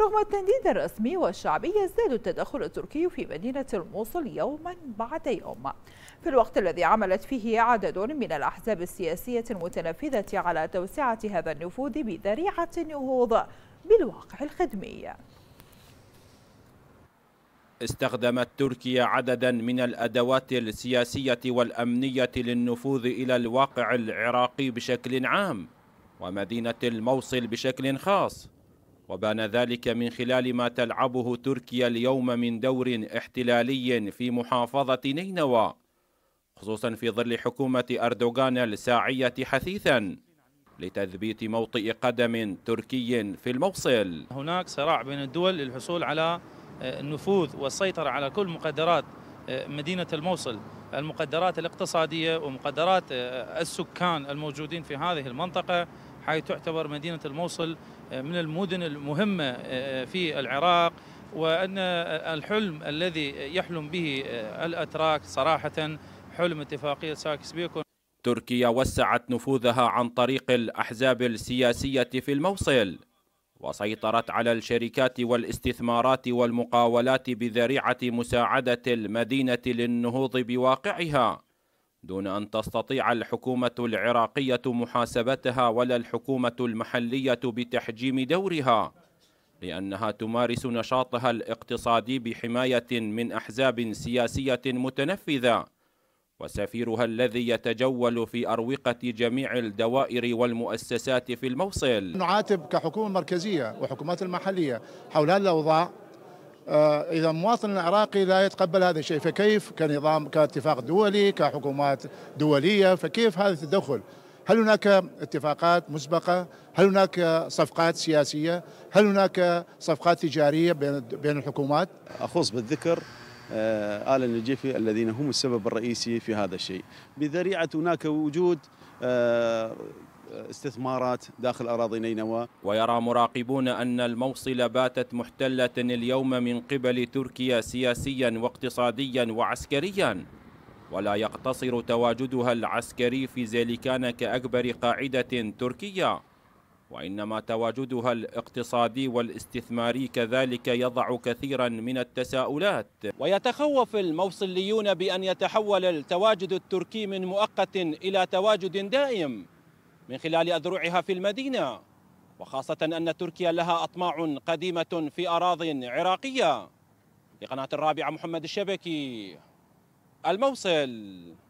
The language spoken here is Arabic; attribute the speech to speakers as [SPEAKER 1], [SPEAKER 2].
[SPEAKER 1] رغم التنديد الرسمي والشعبي يزداد التدخل التركي في مدينة الموصل يوما بعد يوم في الوقت الذي عملت فيه عدد من الأحزاب السياسية المتنفذة على توسعة هذا النفوذ بذريعة النهوض بالواقع الخدمي استخدمت تركيا عددا من الأدوات السياسية والأمنية للنفوذ إلى الواقع العراقي بشكل عام ومدينة الموصل بشكل خاص وبان ذلك من خلال ما تلعبه تركيا اليوم من دور احتلالي في محافظة نينوى خصوصا في ظل حكومة أردوغان الساعية حثيثا لتثبيت موطئ قدم تركي في الموصل
[SPEAKER 2] هناك صراع بين الدول للحصول على آه، النفوذ والسيطرة على كل مقدرات آه، مدينة الموصل المقدرات الاقتصادية ومقدرات آه، السكان الموجودين في هذه المنطقة حيث تعتبر مدينة الموصل آه، من المدن المهمة آه، آه، في العراق وأن الحلم الذي يحلم به الأتراك صراحة حلم اتفاقية ساكس بيكون
[SPEAKER 1] تركيا وسعت نفوذها عن طريق الأحزاب السياسية في الموصل وسيطرت على الشركات والاستثمارات والمقاولات بذريعة مساعدة المدينة للنهوض بواقعها دون أن تستطيع الحكومة العراقية محاسبتها ولا الحكومة المحلية بتحجيم دورها لأنها تمارس نشاطها الاقتصادي بحماية من أحزاب سياسية متنفذة وسفيرها الذي يتجول في أروقة جميع الدوائر والمؤسسات في الموصل
[SPEAKER 3] نعاتب كحكومة مركزية وحكومات المحلية حول هذه الأوضاع آه، اذا مواطن العراقي لا يتقبل هذا الشيء فكيف كنظام كاتفاق دولي كحكومات دوليه فكيف هذا التدخل؟ هل هناك اتفاقات مسبقه؟ هل هناك صفقات سياسيه؟ هل هناك صفقات تجاريه بين بين الحكومات؟ اخص بالذكر آه، ال النجيفي الذين هم السبب الرئيسي في هذا الشيء بذريعه هناك وجود آه، استثمارات داخل أراضي نينوى ويرى مراقبون أن الموصل
[SPEAKER 1] باتت محتلة اليوم من قبل تركيا سياسيا واقتصاديا وعسكريا ولا يقتصر تواجدها العسكري في زيلكان كأكبر قاعدة تركية وإنما تواجدها الاقتصادي والاستثماري كذلك يضع كثيرا من التساؤلات ويتخوف الموصليون بأن يتحول التواجد التركي من مؤقت إلى تواجد دائم من خلال أذرعها في المدينة وخاصة أن تركيا لها أطماع قديمة في أراض عراقية لقناة الرابعة محمد الشبكي الموصل